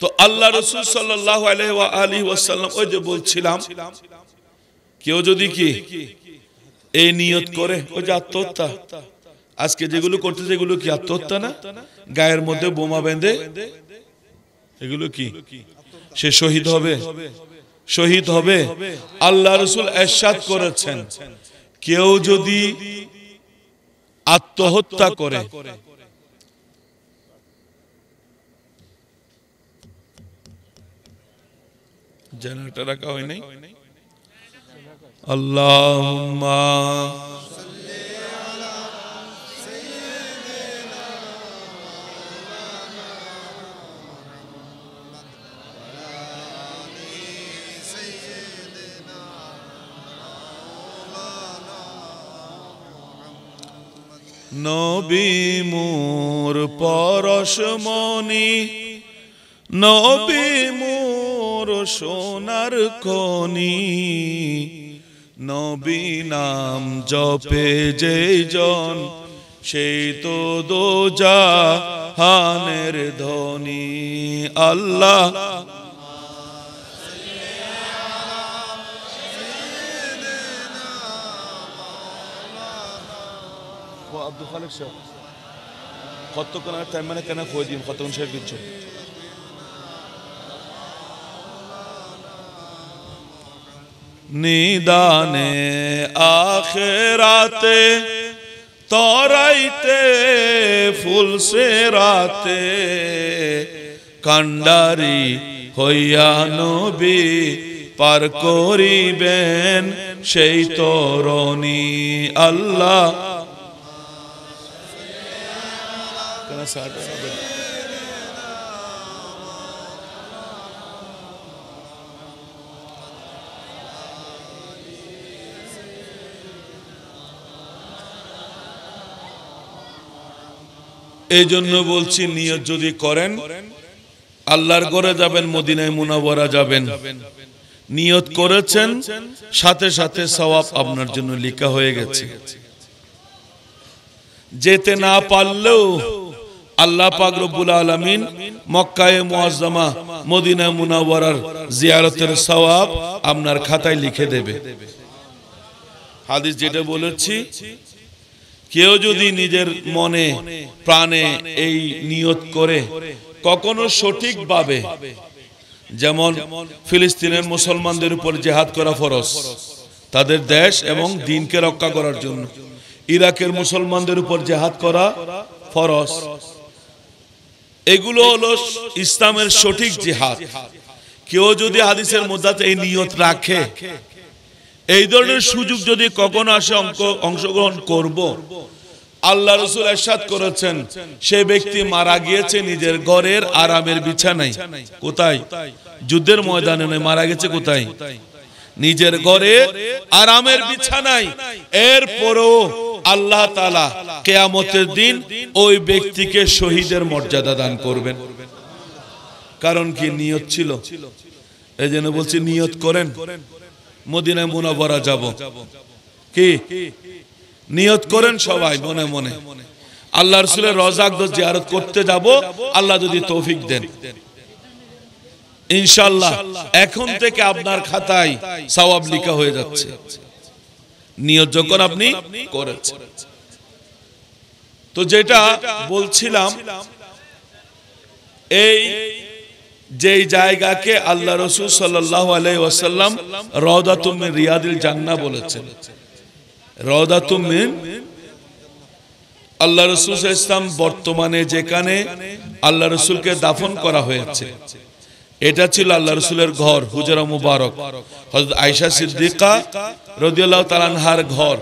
তো আল্লাহ রসুল সাল্লাহ আলহি ওয়াসাল্লাম ওই যে বলছিলাম কেউ যদি কি এই নিয়ত করে ওই যে আত্মহত্যা আজকে যেগুলো করতে যেগুলো কি আত্মহত্যা না গায়ের মধ্যে বোমা বেঁধে এগুলো কি সে শহীদ হবে শহীদ হবে আল্লাহ রসুল এরশাদ করেছেন কেউ যদি আত্মহত্যা করে জেনাটা রাখা হয় নাই নবী মোর পরশমণি নবী সোনার কনি নবী নাম জপে যে জন সেই তো দোজা হানের ধনী আল্লাহ আব্দুল খালেক সাহেব কতক্ষণ আর টাইম মানে কেন খোঁজ দিন কতক্ষণ সাহেব দিচ্ছেন নিদানে আখেরাতে তরাইতে ফুলসে রাতে কান্ডারি হইয়া নবী পার করিবেন সেই তরণী আল্লাহ এই জন্য বলছি নিয়ত যদি করেন আল্লাহর গড়ে যাবেন মদিনায় মুনাবরা যাবেন নিয়ত করেছেন সাথে সাথে সবাব আপনার জন্য লিখা হয়ে গেছে যেতে না পারলেও আল্লাহ পাক রব্বুল আলামিন মক্কায়ে মুআজ্জামা মদিনা মুনাওয়ারার জিয়ারতের সওয়াব আপনার খাতায় লিখে দেবে হাদিস যেটা বলেছি কেউ যদি নিজের মনে প্রাণে এই নিয়ত করে কখনো সঠিকভাবে যেমন ফিলিস্তিনের মুসলমানদের উপর জেহাদ করা ফরজ তাদের দেশ এবং দিনকে রক্ষা করার জন্য ইরাকের মুসলমানদের উপর জেহাদ করা ফরজ এগুলো হলো ইসলামের সঠিক জেহাদ কেউ যদি হাদিসের মধ্যে এই নিয়ত রাখে এই ধরনের সুযোগ যদি কখনো আসে অংশগ্রহণ করব। আল্লাহ রসুল এরশাদ করেছেন সে ব্যক্তি মারা গিয়েছে নিজের ঘরের আরামের বিছানায় কোথায় যুদ্ধের ময়দানে নয় মারা গেছে কোথায় নিজের ঘরে আরামের বিছানায় এরপরও আল্লাহ তালা কেয়ামতের দিন ওই ব্যক্তিকে শহীদের মর্যাদা দান করবেন কারণ কি নিয়ত ছিল এই জন্য বলছি নিয়ত করেন মদিনায় মুনাভরা যাব কি নিয়ত করেন সবাই মনে মনে আল্লাহ রসুলের রজাক জিয়ারত করতে যাব আল্লাহ যদি তৌফিক দেন ইনশাল্লাহ এখন থেকে আপনার খাতায় সওয়াব লিখা হয়ে যাচ্ছে নিয়ত যখন আপনি করেছেন তো যেটা বলছিলাম এই যেই জায়গাকে আল্লাহ রসুল সাল্লাহ আলাই ওয়াসাল্লাম রওদাতুমিন রিয়াদিল জান্না বলেছেন রওদাতুমিন আল্লাহ রসুল ইসলাম বর্তমানে যেখানে আল্লাহ রসুলকে দাফন করা হয়েছে এটা ছিল আল্লাহ রসুলের ঘর হুজরা মুবারক হজরত আয়সা সিদ্দিকা রদিয়াল তালানহার ঘর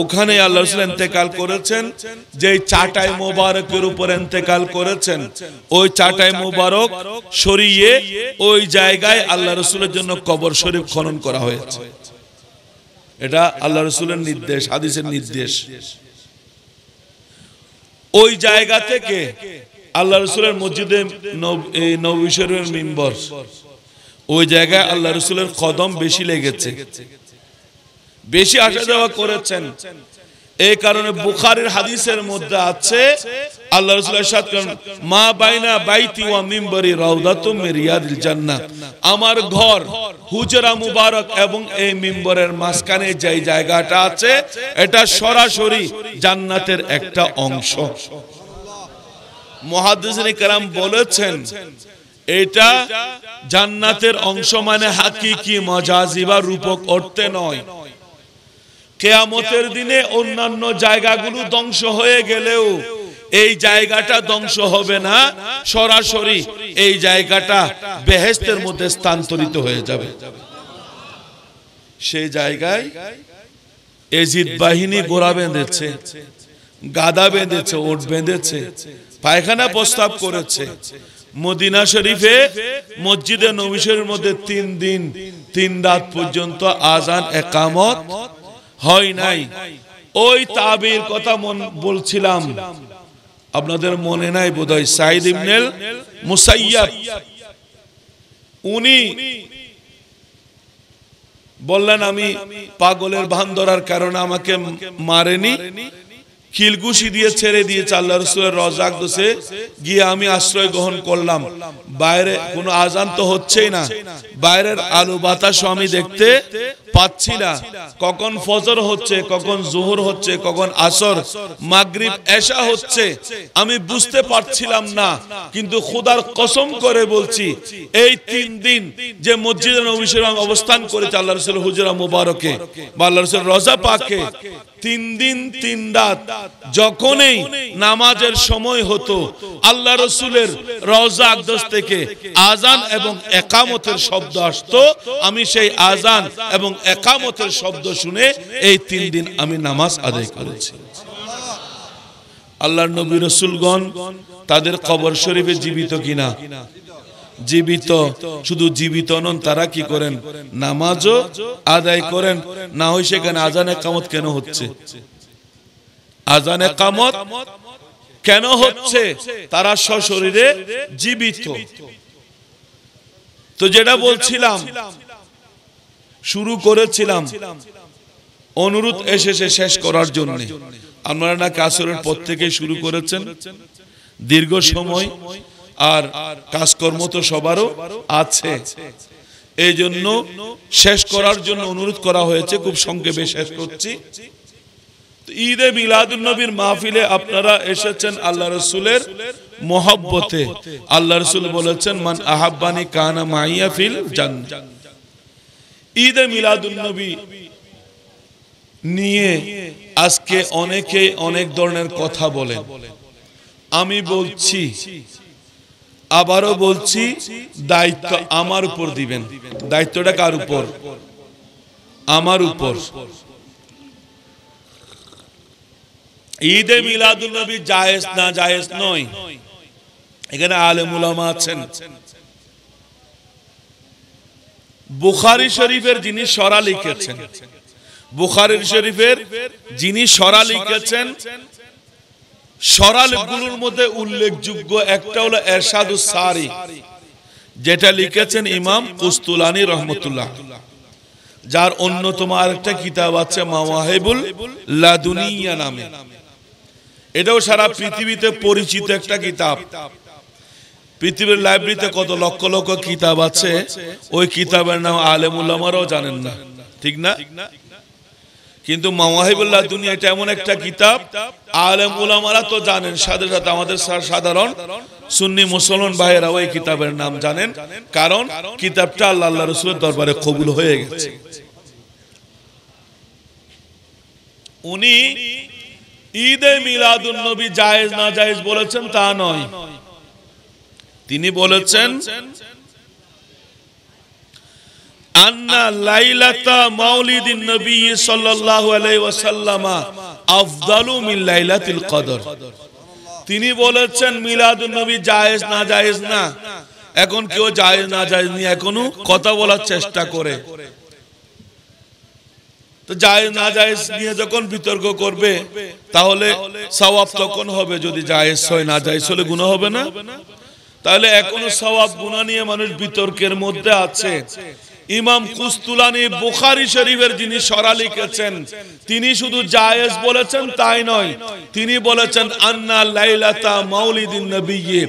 ওখানে আল্লাহ রসুল এতেকাল করেছেন যে চাটাই মোবারকের উপর এতেকাল করেছেন ওই চাটাই মোবারক সরিয়ে ওই জায়গায় আল্লাহ রসুলের জন্য কবর শরীফ খনন করা হয়েছে এটা আল্লাহ রসুলের নির্দেশ হাদিসের নির্দেশ ওই জায়গা থেকে আল্লাহ রসুলের মসজিদে নবীশ্বরের শরীফের মিম্বর ওই জায়গায় আল্লাহ রসুলের কদম বেশি লেগেছে বেশি আসা যাওয়া করেছেন এই কারণে বুখারের হাদিসের মধ্যে আছে আল্লাহ রাসূল মা বাইনা বাইতি ওয়া মিম্বরি রাউদাতুম মিন রিয়াদিল জান্নাহ আমার ঘর হুজরা মুবারক এবং এই মিম্বরের মাঝখানে যেই জায়গাটা আছে এটা সরাসরি জান্নাতের একটা অংশ মুহাদ্দিসিন کرام বলেছেন এটা জান্নাতের অংশ মানে হাকিকি মজাজি বা রূপক অর্থে নয় কেয়ামতের দিনে অন্যান্য জায়গাগুলো ধ্বংস হয়ে গেলেও এই জায়গাটা ধ্বংস হবে না সরাসরি এই জায়গাটা বেহেস্তের মধ্যে স্থানান্তরিত হয়ে যাবে সেই জায়গায় এজিদ বাহিনী গোড়া বেঁধেছে গাদা বেঁধেছে ওট বেঁধেছে পায়খানা প্রস্তাব করেছে মদিনা শরীফে মসজিদে নবী মধ্যে তিন দিন তিন রাত পর্যন্ত আজান একামত হয় নাই ওই তাবির কথা বলছিলাম আপনাদের মনে নাই বোধহয় সাইদ ইবনেল মুসাইয়াদ উনি বললেন আমি পাগলের ভান ধরার কারণে আমাকে মারেনি খিলগুশি দিয়ে ছেড়ে দিয়েছে আল্লাহ রসুলের রজাক দোষে গিয়ে আমি আশ্রয় গ্রহণ করলাম বাইরে কোনো আজান তো হচ্ছেই না বাইরের আলু বাতাস আমি দেখতে পাচ্ছি না কখন ফজর হচ্ছে কখন জোহর হচ্ছে কখন আসর মাগরিব এসা হচ্ছে আমি বুঝতে পারছিলাম না কিন্তু খুদার কসম করে বলছি এই তিন দিন যে মসজিদ নবী অবস্থান করেছে আল্লাহ রসুল হুজুরা মুবারকে বা আল্লাহ রসুল রজা পাকে তিন দিন তিন রাত যখনই নামাজের সময় হতো আল্লাহ রসুলের রওজা আকদস থেকে আজান এবং একামতের শব্দ আসত আমি সেই আজান এবং একামতের শব্দ শুনে এই তিন দিন আমি নামাজ আদায় করেছি আল্লাহ নবী রসুলগণ তাদের কবর শরীফে জীবিত কিনা জীবিত শুধু জীবিত নন তারা কি করেন নামাজও আদায় করেন না হয় সেখানে আজানে কামত কেন হচ্ছে আজানে কামত কেন হচ্ছে তারা সশরীরে জীবিত তো যেটা বলছিলাম শুরু করেছিলাম অনুরোধ এসেছে শেষ করার জন্য আপনারা না কাসরের পর থেকে শুরু করেছেন দীর্ঘ সময় আর কাজকর্ম তো সবারও আছে এই জন্য শেষ করার জন্য অনুরোধ করা হয়েছে খুব সংক্ষেপে শেষ করছি ঈদে মিলাদুল নবীর মাহফিলে আপনারা এসেছেন আল্লাহ রসুলের মোহব্বতে আল্লাহ রসুল বলেছেন মান আহাব্বানি কানা মাইয়া ফিল জান ঈদে মিলাদুন্নবী নবী নিয়ে আজকে অনেকে অনেক ধরনের কথা বলেন আমি বলছি আবারও বলছি দায়িত্ব আমার উপর দিবেন দায়িত্বটা কার উপর আমার উপর ঈদে মিলাদুল নবী জায়েজ না জায়েজ নয় এখানে আলেমুলামা আছেন বুখারি শরীফের যিনি সরা লিখেছেন বুখারি শরীফের যিনি সরা লিখেছেন সরালগুলোর মধ্যে উল্লেখযোগ্য একটা হলো এরশাদু সারি যেটা লিখেছেন ইমাম কুস্তুলানি রহমতুল্লাহ যার অন্যতম আরেকটা কিতাব আছে মাওয়াহেবুল লাদুনিয়া নামে এটাও সারা পৃথিবীতে পরিচিত একটা কিতাব পৃথিবীর লাইব্রেরিতে কত লক্ষ লক্ষ কিতাব আছে ওই কিতাবের নাম আলেমুল্লামারাও জানেন না ঠিক না কিন্তু মাওয়াহিবুল্লাহ দুনিয়া এটা এমন একটা কিতাব আলেম ওলামারা তো জানেন সাথে সাথে আমাদের সাধারণ সুন্নি মুসলমান ভাইয়েরা ওই কিতাবের নাম জানেন কারণ কিতাবটা আল্লাহ আল্লাহ রসুলের দরবারে কবুল হয়ে গেছে উনি ঈদে মিলাদুন নবী জায়েজ না জায়েজ বলেছেন তা নয় তিনি বলেছেন লাইলাতা সাল্লাল্লাহু তিনি বলেছেন মিলাদ নবী জায়েজ না জায়েজ না এখন কেউ জায়েজ না জায়েজ নি এখনো কথা বলার চেষ্টা করে তো না নিয়ে যখন বিতর্ক করবে তাহলে তখন হবে যদি জায়েজ হয় না হলে হবে না তাহলে এখনো সওয়াব গুণা নিয়ে মানুষ বিতর্কের মধ্যে আছে ইমাম কুস্তুলানি বুখারি শরীফের যিনি সরা লিখেছেন তিনি শুধু জায়েজ বলেছেন তাই নয় তিনি বলেছেন আন্না লাইলাতা মাউলিদিন নবিয়ে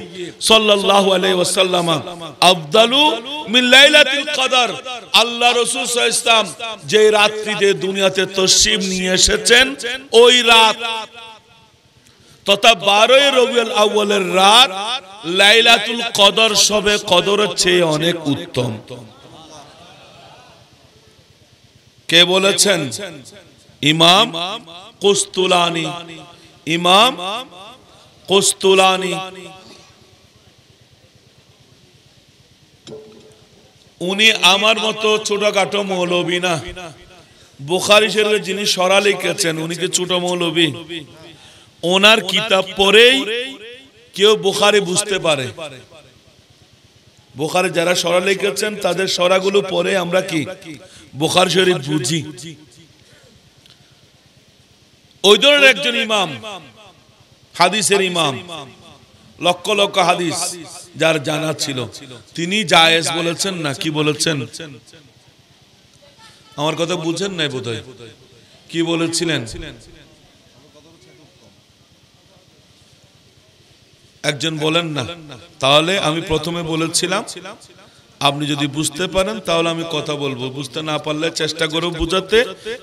সাল্লাল্লাহু আলাইহি ওয়াসাল্লাম আফদালু মিন লাইলাতিল কদর আল্লাহ রাসূল সাল্লাল্লাহু আলাইহি যে রাত্রিতে দুনিয়াতে তশরিফ নিয়ে এসেছেন ওই রাত তথা বারোই রবিউল আউ্বালের রাত লাইলাতুল কদর সবে কদরের চেয়ে অনেক উত্তম কে বলেছেন ইমাম কুস্তুলানি ইমাম কুস্তুলানি উনি আমার মতো ছোটখাটো মৌলবী না বুখারি শরীফের যিনি সরা লিখেছেন উনি কি ছোট মৌলবী ওনার কিতাব পরেই কেউ বুখারি বুঝতে পারে বুখারি যারা সরা লিখেছেন তাদের সরাগুলো পরে আমরা কি বোখার শরীফ বুঝি ওই ধরনের একজন ইমাম হাদিসের ইমাম লক্ষ লক্ষ হাদিস যার জানা ছিল তিনি জায়েজ বলেছেন না কি বলেছেন আমার কথা বুঝেন নাই বোধ কি বলেছিলেন একজন বলেন না তাহলে আমি প্রথমে বলেছিলাম আপনি যদি বুঝতে পারেন তাহলে আমি কথা বলবো বুঝতে না পারলে চেষ্টা করো বুঝাতে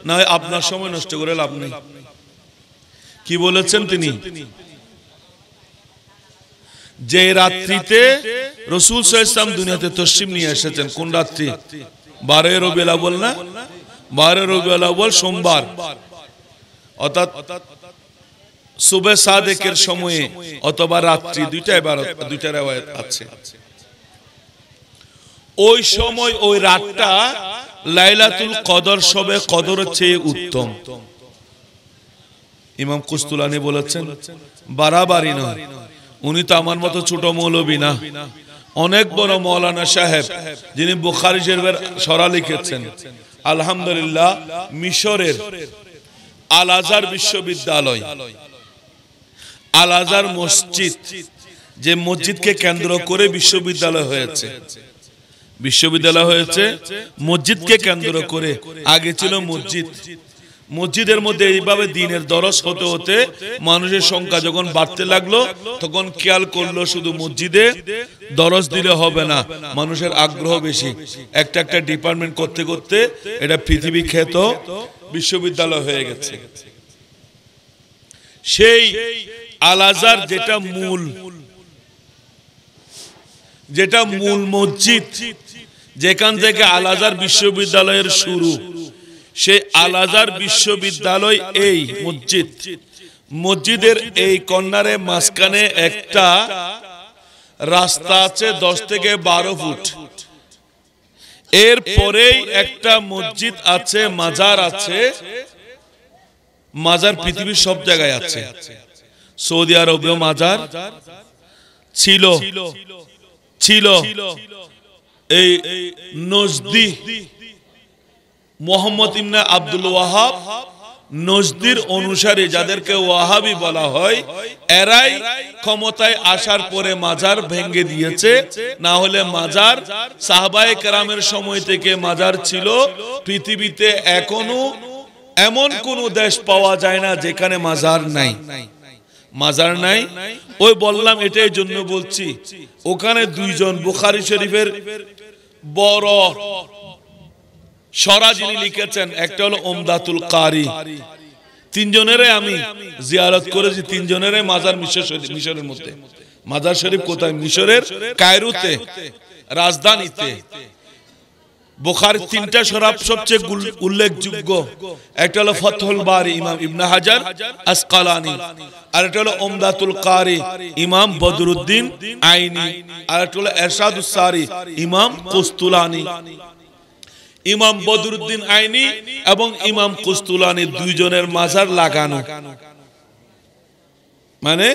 না আপনার সময় নষ্ট করে লাভ নেই কি বলেছেন তিনি যে রাত্রিতে রসুল সাহেব দুনিয়াতে তসিম নিয়ে এসেছেন কোন রাত্রি বারে রবিলা বল না বারে রবিলা বল সোমবার অর্থাৎ সুবে সাদেকের সময়ে অথবা রাত্রি দুইটা এবার দুইটা রেওয়ায়ত আছে ওই সময় ওই রাতটা লাইলাতুল কদর সবে কদরের চেয়ে উত্তম ইমাম কুস্তুলানি বলেছেন বাড়াবাড়ি না উনি তো আমার মতো ছোট মৌলবী না অনেক বড় মৌলানা সাহেব যিনি বুখারি শরীফের সরা লিখেছেন আলহামদুলিল্লাহ মিশরের আল আজার বিশ্ববিদ্যালয় আল আজার মসজিদ যে মসজিদকে কেন্দ্র করে বিশ্ববিদ্যালয় হয়েছে বিশ্ববিদ্যালয় হয়েছে মসজিদকে কেন্দ্র করে আগে ছিল মসজিদ মসজিদের মধ্যে এইভাবে দিনের দরস হতে হতে মানুষের সংখ্যা যখন বাড়তে লাগলো তখন খেয়াল করলো শুধু মসজিদে দরস দিলে হবে না মানুষের আগ্রহ বেশি একটা একটা ডিপার্টমেন্ট করতে করতে এটা পৃথিবী খ্যাত বিশ্ববিদ্যালয় হয়ে গেছে সেই আলাজার যেটা মূল যেটা মূল মসজিদ যেখান থেকে আলাজার বিশ্ববিদ্যালয়ের শুরু সেই আলাজার বিশ্ববিদ্যালয় এই মসজিদ মসজিদের এই কন্যারে মাঝখানে একটা রাস্তা আছে দশ থেকে বারো ফুট এরপরেই একটা মসজিদ আছে মাজার আছে মাজার পৃথিবীর সব জায়গায় আছে সৌদি আরবেও মাজার ছিল ছিল এই নজদি মোহাম্মদ ইমনা আব্দুল ওয়াহাব নজদির অনুসারে যাদেরকে ওয়াহাবি বলা হয় এরাই ক্ষমতায় আসার পরে মাজার ভেঙ্গে দিয়েছে না হলে মাজার সাহবায় কেরামের সময় থেকে মাজার ছিল পৃথিবীতে এখনো এমন কোন দেশ পাওয়া যায় না যেখানে মাজার নাই মাজার নাই ওই বললাম এটাই জন্য বলছি ওখানে দুইজন বুখারি শরীফের বড় সরাজিনী লিখেছেন একটা হলো ওমদাতুল কারি তিনজনের আমি জিয়ারত করেছি তিনজনের মাজার মিশর মিশরের মধ্যে মাজার শরীফ কোথায় মিশরের কায়রুতে রাজধানীতে বুখারের তিনটা সরাব সবচেয়ে উল্লেখযোগ্য একটা হলো ফতহুল বারি ইমাম ইবনে হাজার আসকালানি আর একটা হলো ওমদাতুল কারি ইমাম বদরুদ্দিন আইনি আর একটা হলো এরশাদুসারি ইমাম কুস্তুলানি ইমাম বদরুদ্দিন আইনি এবং ইমাম কুস্তুলানি দুইজনের মাজার লাগানো মানে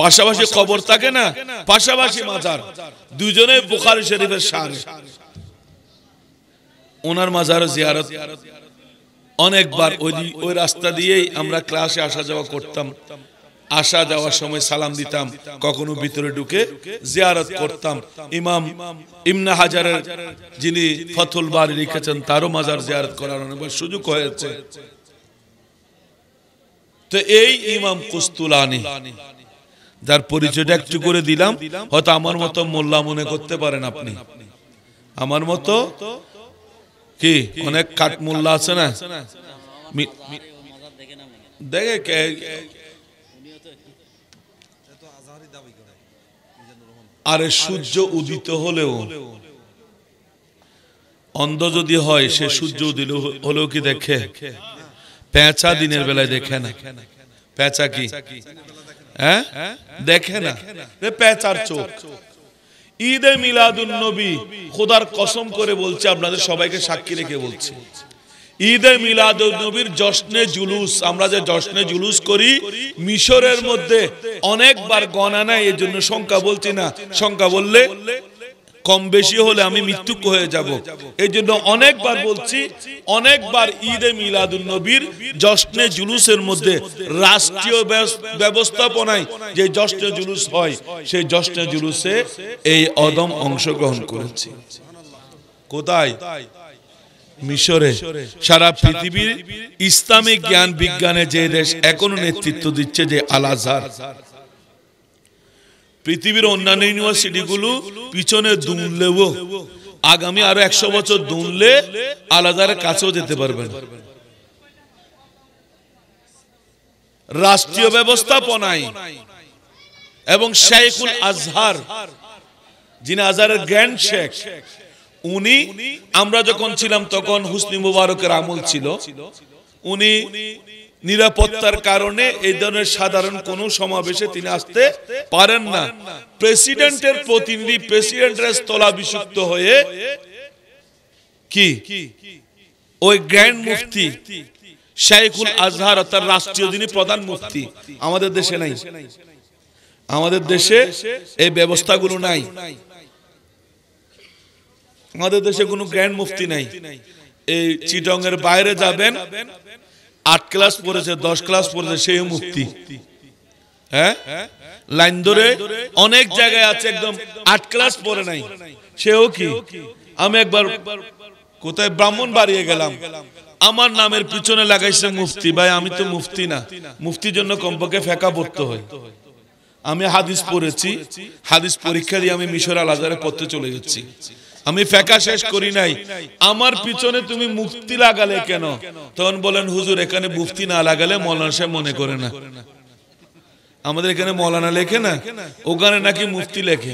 পাশাপাশি কবর থাকে না পাশাপাশি মাজার দুইজনে বুখারি শরীফের সার ওনার মাজার জিয়ারত অনেকবার ওই ওই রাস্তা দিয়েই আমরা ক্লাসে আসা যাওয়া করতাম আসা যাওয়ার সময় সালাম দিতাম কখনো ভিতরে ঢুকে জিয়ারত করতাম ইমাম ইমনা হাজারের যিনি ফথুল বার লিখেছেন তারও মাজার জিয়ারত করার অনেকবার সুযোগ হয়েছে তো এই ইমাম কুস্তুলানি যার পরিচয়টা একটু করে দিলাম হয়তো আমার মতো মোল্লা মনে করতে পারেন আপনি আমার মতো কি অনেক কাঠ মূল্য আছে না দেখে আরে সূর্য উদিত হলেও অন্ধ যদি হয় সে সূর্য উদিত হলেও কি দেখে পেঁচা দিনের বেলায় দেখে না পেঁচা কি হ্যাঁ দেখে না পেঁচার চোখ ঈদে মিলাদুল নবী খোদার কসম করে বলছে আপনাদের সবাইকে সাক্ষী রেখে বলছে ঈদে মিলাদুল নবীর জশ্নে জুলুস আমরা যে জশ্নে জুলুস করি মিশরের মধ্যে অনেকবার গণনা এর জন্য সংখ্যা বলছি না সংখ্যা বললে কম বেশি হলে আমি মৃত্যুক হয়ে যাব এই জন্য অনেকবার বলছি অনেকবার ঈদে মিলাদুল নবীর জশ্নে জুলুসের মধ্যে রাষ্ট্রীয় ব্যবস্থাপনায় যে জশ্নে জুলুস হয় সেই জশ্নে জুলুসে এই অদম অংশগ্রহণ করেছি কোথায় মিশরে সারা পৃথিবীর ইসলামিক জ্ঞান বিজ্ঞানে যে দেশ এখনো নেতৃত্ব দিচ্ছে যে আল আজহার পৃথিবীর অন্যান্য ইউনিভার্সিটিগুলো পিছনে দুমলেও আগামী আরো একশো বছর দুমলে আলাদার কাছেও যেতে পারবেন রাষ্ট্রীয় ব্যবস্থাপনায় এবং শেখুল আজহার যিনি আজহারের গ্র্যান্ড শেখ উনি আমরা যখন ছিলাম তখন হুসনি মুবারকের আমল ছিল উনি নিরাপত্তার কারণে এই ধরনের সাধারণ কোন সমাবেশে তিনি আসতে পারেন না প্রেসিডেন্টের প্রতিনিধি প্রেসিডেন্টের স্থলাভিষিক্ত হয়ে কি ওই গ্র্যান্ড মুফতি শাইখুল আজহার তার রাষ্ট্রীয় যিনি প্রধান মুফতি আমাদের দেশে নাই আমাদের দেশে এই ব্যবস্থাগুলো নাই আমাদের দেশে কোনো গ্র্যান্ড মুফতি নাই এই চিটং এর বাইরে যাবেন আট ক্লাস পড়েছে দশ ক্লাস পড়েছে সেই মুক্তি হ্যাঁ লাইন ধরে অনেক জায়গায় আছে একদম আট ক্লাস পড়ে নাই সেও কি আমি একবার কোথায় ব্রাহ্মণ বাড়িয়ে গেলাম আমার নামের পিছনে লাগাইছে মুফতি ভাই আমি তো মুফতি না মুফতির জন্য কমপক্ষে ফেঁকা পড়তে হয় আমি হাদিস পড়েছি হাদিস পরীক্ষা দিয়ে আমি মিশর আল আজারে পড়তে চলে যাচ্ছি আমি ফেকা শেষ করি নাই আমার পিছনে তুমি মুক্তি লাগালে কেন তখন বলেন হুজুর এখানে মুফতি না লাগালে মৌলানা সাহেব মনে করে না আমাদের এখানে মৌলানা লেখে না ওখানে নাকি মুফতি লেখে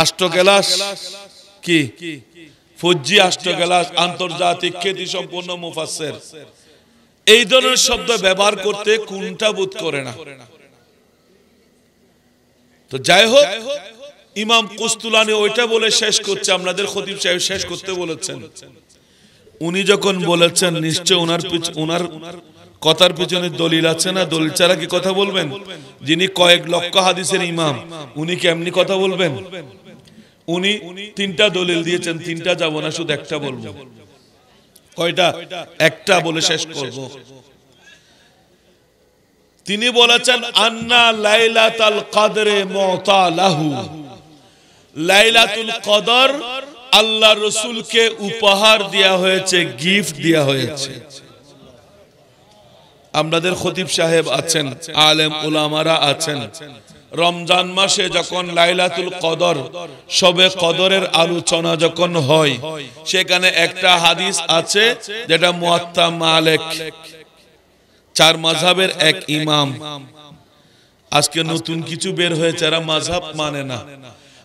আষ্ট ক্লাস কি ফজ্জি আষ্ট ক্লাস আন্তর্জাতিক খ্যাতি সম্পন্ন মুফাসের এই ধরনের শব্দ ব্যবহার করতে কোনটা বোধ করে না তো যাই হোক ইমাম কুস্তুলানি ওইটা বলে শেষ করছে আপনাদের খতিব সাহেব শেষ করতে বলেছেন উনি যখন বলেছেন নিশ্চয় ওনার ওনার কথার পিছনে দলিল আছে না দলিল ছাড়া কি কথা বলবেন যিনি কয়েক লক্ষ হাদিসের ইমাম উনি কেমনি কথা বলবেন উনি তিনটা দলিল দিয়েছেন তিনটা যাবো না শুধু একটা বলবো কয়টা একটা বলে শেষ করব তিনি বলেছেন আন্না লাইলাতাল কাদরে মতালাহু লাইলাতুল কদর আল্লাহ রসুলকে উপহার দেওয়া হয়েছে গিফট দেয়া হয়েছে আমাদের খতিব সাহেব আছেন আলেম উলামারা আছেন রমজান মাসে যখন লাইলাতুল কদর সবে কদরের আলোচনা যখন হয় সেখানে একটা হাদিস আছে যেটা মুয়াত্তা মালেক চার মাঝাবের এক ইমাম আজকে নতুন কিছু বের হয়েছে এরা মাঝাব মানে না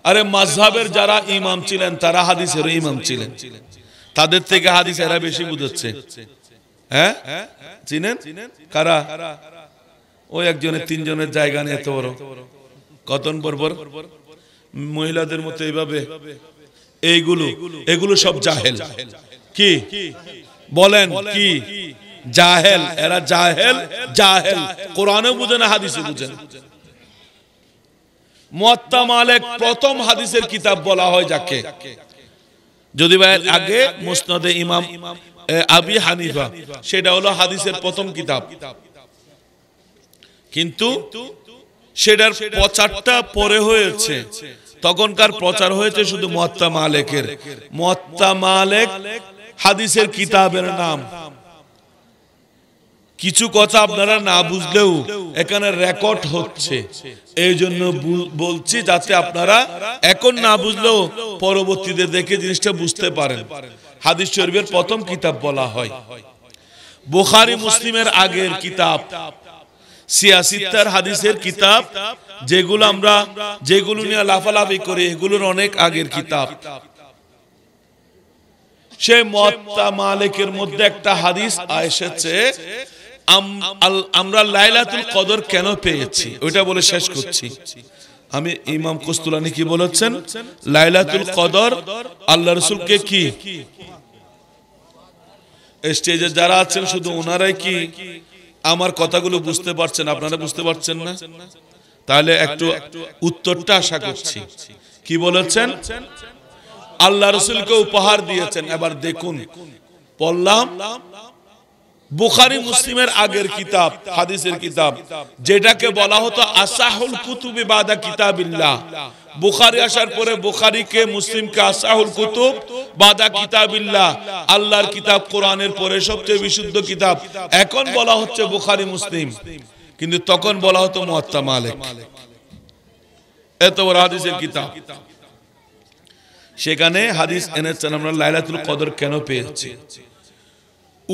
আরে মাঝহাবের যারা ইমাম ছিলেন তারা হাদিসের ইমাম ছিলেন তাদের থেকে হাদিস এরা বেশি বুঝাচ্ছে হ্যাঁ চিনেন কারা ওই একজনের তিনজনের জায়গা নিয়ে এত বড় কতন বর্বর মহিলাদের মতো এইভাবে এইগুলো এগুলো সব জাহেল কি বলেন কি জাহেল এরা জাহেল জাহেল কোরআনে বুঝে হাদিসে বুঝে মুয়াত্তা মালেক প্রথম হাদিসের কিতাব বলা হয় যাকে যদি ভাই আগে মুসনাদে ইমাম আবি হানিফা সেটা হলো হাদিসের প্রথম কিতাব কিন্তু সেটার প্রচারটা পরে হয়েছে তখনকার প্রচার হয়েছে শুধু মত্তা মালেকের মত্তা মালেক হাদিসের কিতাবের নাম কিছু কথা আপনারা না বুঝলেও এখানে রেকর্ড হচ্ছে এই জন্য বলছি যাতে আপনারা এখন না বুঝলেও পরবর্তীতে দেখে জিনিসটা বুঝতে পারেন হাদিস শরীফের প্রথম কিতাব বলা হয় বোখারি মুসলিমের আগের কিতাব সিয়াসিত্তার হাদিসের কিতাব যেগুলো আমরা যেগুলো নিয়ে লাফালাফি করি এগুলোর অনেক আগের কিতাব সে মত্তা মালিকের মধ্যে একটা হাদিস এসেছে আমরা লাইলাতুল কদর কেন পেয়েছি ওইটা বলে শেষ করছি আমি ইমাম কস্তুলানি কি বলেছেন লাইলাতুল কদর আল্লাহ রসুলকে কি স্টেজে যারা আছেন শুধু ওনারাই কি আমার কথাগুলো বুঝতে পারছেন আপনারা বুঝতে পারছেন না তাহলে একটু উত্তরটা আশা করছি কি বলেছেন আল্লাহ রসুলকে উপহার দিয়েছেন এবার দেখুন পড়লাম বুখারি মুসলিমের আগের কিতাব হাদিসের কিতাব যেটাকে বলা হতো আসাহুল কুতুবি বাদা কিতাবিল্লাহ বুখারি আসার পরে বুখারিকে মুসলিমকে আসাহুল কুতুব বাদা কিতাবিল্লাহ আল্লাহর কিতাব কোরআনের পরে সবচেয়ে বিশুদ্ধ কিতাব এখন বলা হচ্ছে বুখারি মুসলিম কিন্তু তখন বলা হতো মুয়াত্তা মালিক এত বড় হাদিসের কিতাব সেখানে হাদিস এনেছেন আমরা লাইলাতুল কদর কেন পেয়েছি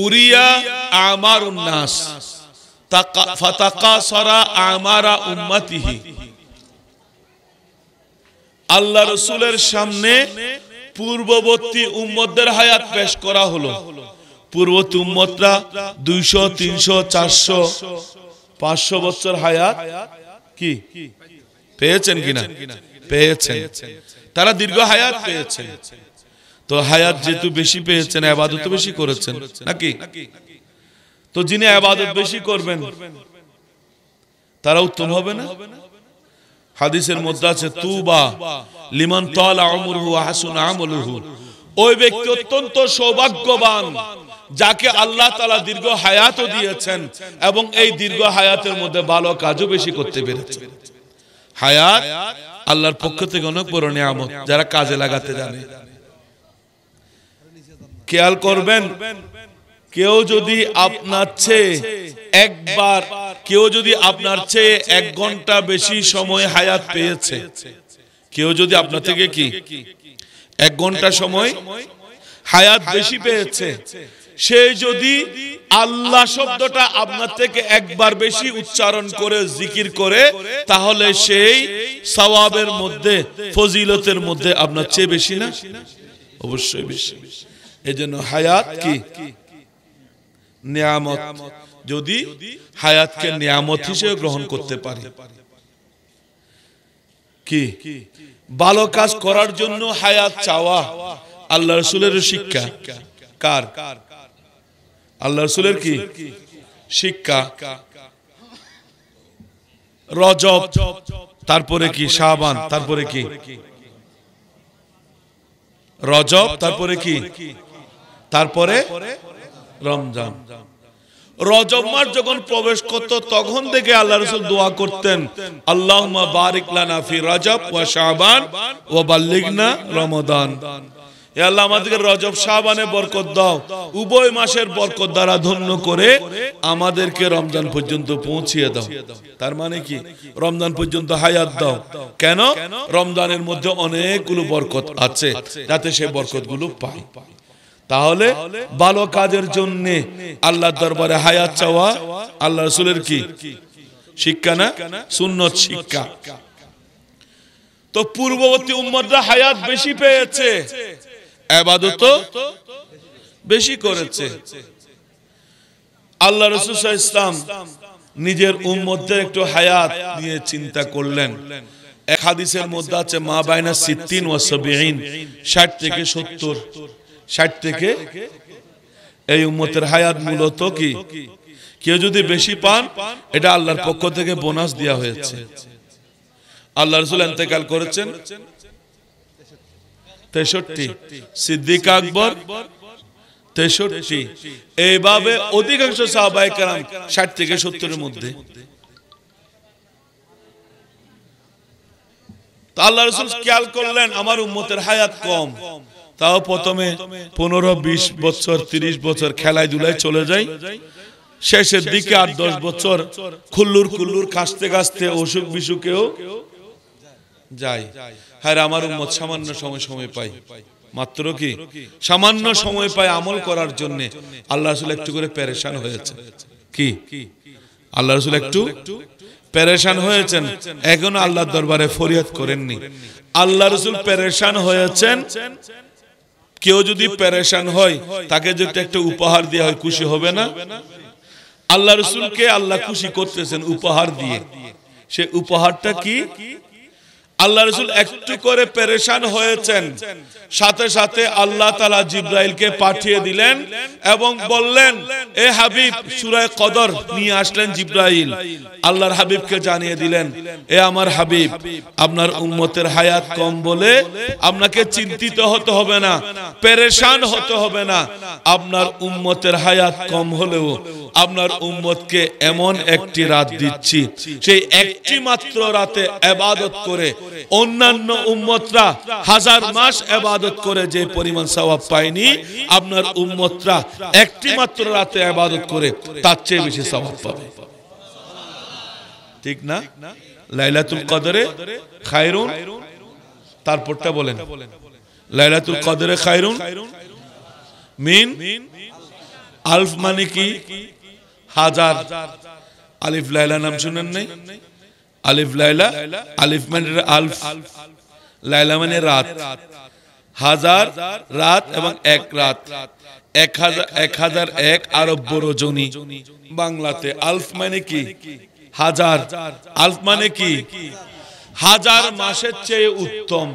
উরিয়া আমার উন্নাস ফাতাকাসারা আমারা উম্মাতিহি আল্লাহ রসুলের সামনে পূর্ববর্তী উম্মতদের হায়াত পেশ করা হলো পূর্ববর্তী উম্মতরা দুইশো তিনশো চারশো পাঁচশো বছর হায়াত কি পেয়েছেন কিনা পেয়েছেন তারা দীর্ঘ হায়াত পেয়েছেন তো হায়াত যেহেতু বেশি পেয়েছেন আবাদত বেশি করেছেন নাকি তো যিনি আবাদত বেশি করবেন তারা উত্তম হবে না হাদিসের মধ্যে আছে তুবা লিমান তালা আমরহু হাসুন আমলহু ওই ব্যক্তি অত্যন্ত সৌভাগ্যবান যাকে আল্লাহ তালা দীর্ঘ হায়াত দিয়েছেন এবং এই দীর্ঘ হায়াতের মধ্যে ভালো কাজও বেশি করতে পেরেছে হায়াত আল্লাহর পক্ষ থেকে অনেক বড় নিয়ামত যারা কাজে লাগাতে জানে খেয়াল করবেন কেউ যদি আপনার চেয়ে একবার কেউ যদি আপনার চেয়ে এক ঘন্টা বেশি সময় হায়াত পেয়েছে কেউ যদি আপনার থেকে কি এক ঘন্টা সময় হায়াত বেশি পেয়েছে সে যদি আল্লাহ শব্দটা আপনার থেকে একবার বেশি উচ্চারণ করে জিকির করে তাহলে সেই সওয়াবের মধ্যে ফজিলতের মধ্যে আপনার চেয়ে বেশি না অবশ্যই বেশি এজন্য হায়াত কি নিয়ামত যদি হায়াতকে নিয়ামত হিসেবে গ্রহণ করতে পারি কি ভালো কাজ করার জন্য হায়াত চাওয়া আল্লাহ রসুলের শিক্ষা কার আল্লাহ রসুলের কি শিক্ষা রজব তারপরে কি শাহবান তারপরে কি রজব তারপরে কি তারপরে রমজান রজব মাস যখন প্রবেশ করত তখন থেকে আল্লাহ রসুল দোয়া করতেন আল্লাহ বারিক লানা ফি রজব বাল্লিগনা আল্লাহ আমাদেরকে রজব বরকত দাও উভয় মাসের বরকত দ্বারা ধন্য করে আমাদেরকে রমজান পর্যন্ত পৌঁছিয়ে দাও তার মানে কি রমজান পর্যন্ত হায়াত দাও কেন রমজানের মধ্যে অনেকগুলো বরকত আছে যাতে বরকত গুলো পায় তাহলে ভালো কাজের জন্য আল্লাহ দরবারে হায়াত চাওয়া আল্লাহ রসুলের কি শিক্ষা না সুন্নত শিক্ষা তো পূর্ববর্তী উম্মরা হায়াত বেশি পেয়েছে আবাদত বেশি করেছে আল্লাহ রসুল ইসলাম নিজের উম্মদের একটু হায়াত নিয়ে চিন্তা করলেন এক হাদিসের মধ্যে আছে মা বাইনা সিদ্দিন ও সবিহীন ষাট থেকে সত্তর ষাট থেকে এই উম্মতের হায়াত মূলত কি কেউ যদি বেশি পান এটা আল্লাহর পক্ষ থেকে বোনাস দেওয়া হয়েছে আল্লাহ রসুল এতেকাল করেছেন তেষট্টি সিদ্দিক আকবর তেষট্টি এইভাবে অধিকাংশ সাহবাই কালাম ষাট থেকে সত্তরের মধ্যে আল্লাহ রসুল খেয়াল করলেন আমার উম্মতের হায়াত কম তাও প্রথমে পনেরো বিশ বছর তিরিশ বছর খেলায় দুলায় চলে যায় শেষের দিকে আর দশ বছর খুল্লুর খুল্লুর কাশতে কাশতে অসুখ বিসুখেও যাই হ্যাঁ আমার উম্মত সামান্য সময় সময় পাই মাত্র কি সামান্য সময় পায় আমল করার জন্য আল্লাহ রসুল একটু করে প্যারেশান হয়েছে কি আল্লাহ রসুল একটু প্যারেশান হয়েছেন এখনো আল্লাহ দরবারে ফরিয়াদ করেননি আল্লাহ রসুল প্যারেশান হয়েছেন কেউ যদি প্যারেশান হয় তাকে যদি একটা উপহার দেওয়া হয় খুশি হবে না আল্লাহ রসুলকে আল্লাহ খুশি করতেছেন উপহার দিয়ে সে উপহারটা কি আল্লাহ রসুল একটু করে পেরেশান হয়েছেন সাথে সাথে আল্লাহ তালা জিব্রাইলকে পাঠিয়ে দিলেন এবং বললেন এ হাবিব সুরায় কদর নিয়ে আসলেন জিব্রাইল আল্লাহর হাবিবকে জানিয়ে দিলেন এ আমার হাবিব আপনার উন্মতের হায়াত কম বলে আপনাকে চিন্তিত হতে হবে না পেরেশান হতে হবে না আপনার উন্মতের হায়াত কম হলেও আপনার উম্মতকে এমন একটি রাত দিচ্ছি সেই একটি মাত্র রাতে আবাদত করে অন্যান্য উম্মতরা হাজার মাস এবাদত করে যে পরিমাণ সওয়াব পায়নি আপনার উম্মতরা একটি মাত্র রাতে আবাদত করে তার চেয়ে বেশি সওয়াব পাবে ঠিক না লাইলাতুল কদরে খায়রুন তারপরটা বলেন লাইলাতুল কদরে খায়রুন মিন আলফ মানে কি মানে হাজার আলিফ লাইলা নাম শুনেন নাই আলিফ লাইলা আলিফ মানে আলফ লাইলা মানে রাত হাজার রাত এবং এক রাত এক হাজার এক হাজার এক আরব্য রজনী বাংলাতে আলফ মানে কি হাজার আলফ মানে কি হাজার মাসের চেয়ে উত্তম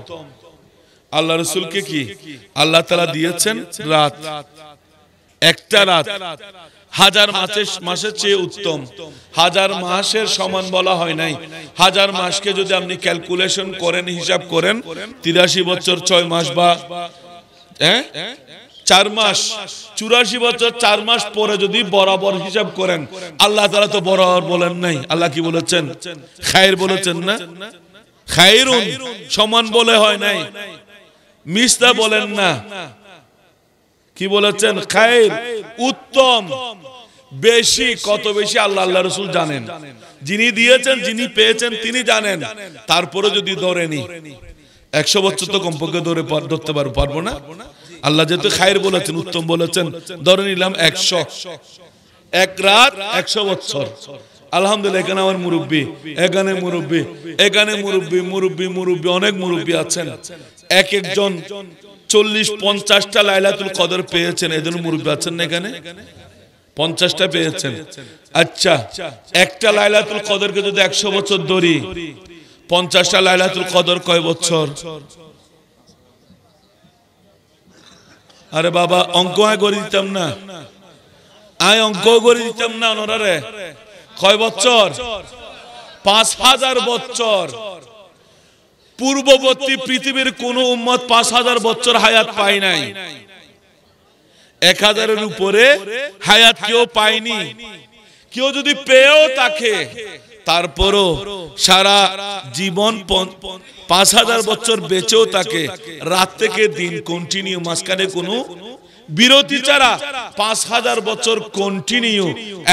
আল্লাহ রসুলকে কি আল্লাহ তালা দিয়েছেন রাত একটা রাত হাজার মাসের মাসের চেয়ে উত্তম হাজার মাসের সমান বলা হয় নাই হাজার মাসকে যদি আপনি ক্যালকুলেশন করেন হিসাব করেন তিরাশি বছর ছয় মাস বা হ্যাঁ চার মাস চুরাশি বছর চার মাস পরে যদি বরাবর হিসাব করেন আল্লাহ তারা তো বরাবর বলেন নাই আল্লাহ কি বলেছেন খায়ের বলেছেন না খায়রুন সমান বলে হয় নাই মিস্তা বলেন না কি বলেছেন খায়ের উত্তম বেশি কত বেশি আল্লাহ আল্লাহ রসুল জানেন যিনি দিয়েছেন যিনি পেয়েছেন তিনি জানেন তারপরে যদি নি একশো বছর তো কমপক্ষে ধরে ধরতে পারবো পারবো না আল্লাহ যেহেতু খায়ের বলেছেন উত্তম বলেছেন ধরে নিলাম একশো এক রাত একশো বছর আলহামদুলিল্লাহ এখানে আমার মুরব্বী এখানে মুরব্বী এখানে মুরব্বী মুরব্বী মুরব্বী অনেক মুরব্বী আছেন এক একজন চল্লিশ পঞ্চাশটা লাইলাতুল কদর পেয়েছেন এদের মুরব্বী আছেন না এখানে পঞ্চাশটা পেয়েছেন আচ্ছা একটা লাইলাতুল কদরকে যদি একশো বছর ধরি পঞ্চাশটা লাইলাতুল কদর কয় বছর আরে বাবা অঙ্ক আয় করে দিতাম না আয় অঙ্ক করে দিতাম না ওনারে কয় বছর পাঁচ হাজার বছর পূর্ববর্তী পৃথিবীর কোন উম্মত পাঁচ হাজার বছর হায়াত পায় নাই এক হাজারের উপরে হায়াত কেউ পায়নি কেউ যদি পেয়েও তাকে তারপরও সারা জীবন পাঁচ হাজার বছর বেঁচেও তাকে রাত থেকে দিন কন্টিনিউ মাঝখানে কোনো বিরতি ছাড়া পাঁচ হাজার বছর কন্টিনিউ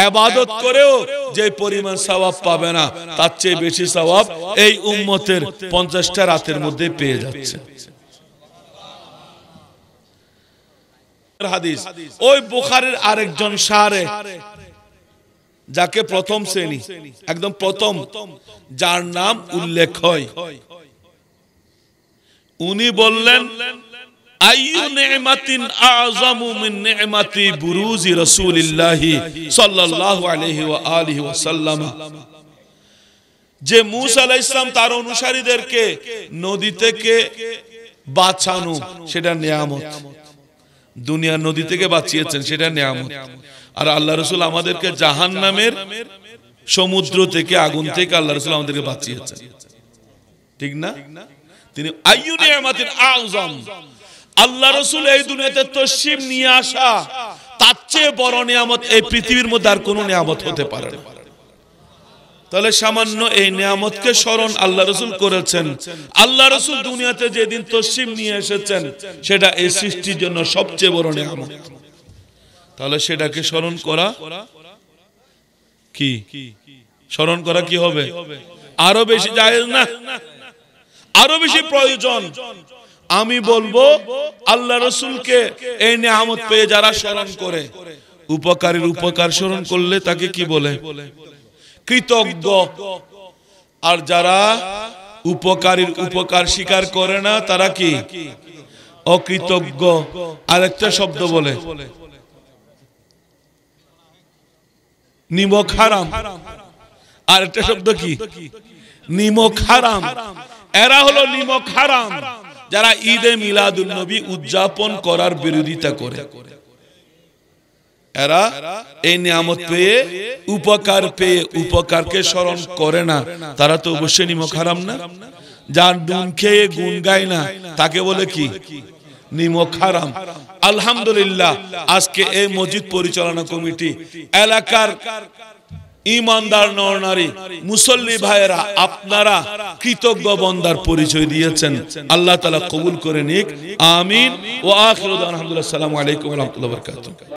আবাদত করেও যে পরিমাণ সবাব পাবে না তার চেয়ে বেশি সবাব এই উম্মতের পঞ্চাশটা রাতের মধ্যে পেয়ে যাচ্ছে হাদিস ওই বুখারের আরেকজন সারে যাকে প্রথম শ্রেণী একদম প্রথম যার নাম উল্লেখ হয় উনি বললেন মিন বুরুজি রাসূলিল্লাহি সাল্লাল্লাহু আলাইহি ওয়া আলিহি ওয়া সাল্লাম যে মুসা আলাইহিস সালাম তার অনুসারীদেরকে নদী থেকে বাঁচানো সেটা নিয়ামত দুনিয়ার নদী থেকে বাঁচিয়েছেন সেটা নিয়ামত আর আল্লাহ রসুল আমাদেরকে জাহান নামের সমুদ্র থেকে আগুন থেকে আল্লাহ রসুল আমাদেরকে বাঁচিয়েছেন ঠিক না তিনি আয়ু নিয়ামাতের আজম আল্লাহ রসুল এই দুনিয়াতে তসিম নিয়ে আসা তার চেয়ে বড় নিয়ামত এই পৃথিবীর মধ্যে আর কোনো নিয়ামত হতে পারে না তাহলে সামান্য এই নিয়ামতকে স্মরণ আল্লাহ রসুল করেছেন আল্লাহ রসুল দুনিয়াতে যেদিন তসিম নিয়ে এসেছেন সেটা এই সৃষ্টির জন্য সবচেয়ে বড় নিয়ামত তাহলে সেটাকে স্মরণ করা কি স্মরণ করা কি হবে আরো বেশি জাহেজ না আরো বেশি প্রয়োজন আমি বলবো আল্লাহ রসুলকে এই নিয়ামত পেয়ে যারা স্মরণ করে উপকারের উপকার স্মরণ করলে তাকে কি বলে কৃতজ্ঞ আর যারা উপকারীর উপকার স্বীকার করে না তারা কি অকৃতজ্ঞ আর একটা শব্দ বলে নিমক হারাম আর শব্দ কি নিমক হারাম এরা হলো নিমক হারাম যারা ঈদে মিলাদুল নবী উদযাপন করার বিরোধিতা করে এরা এই নিয়ামত পেয়ে উপকার পেয়ে উপকারকে স্মরণ করে না তারা তো অবশ্যই নিমক হারাম না যার ডুম খেয়ে গুণ গায় না তাকে বলে কি নিমক হারাম আলহামদুলিল্লাহ আজকে এই মসজিদ পরিচালনা কমিটি এলাকার ইমানদার নরনারী মুসল্লি ভাইয়েরা আপনারা কৃতজ্ঞ বন্দার পরিচয় দিয়েছেন আল্লাহ তালা কবুল করে নিক আমিন ও আখরুদ আলহামদুলিল্লাহ সালাম আলাইকুম রহমতুল্লাহ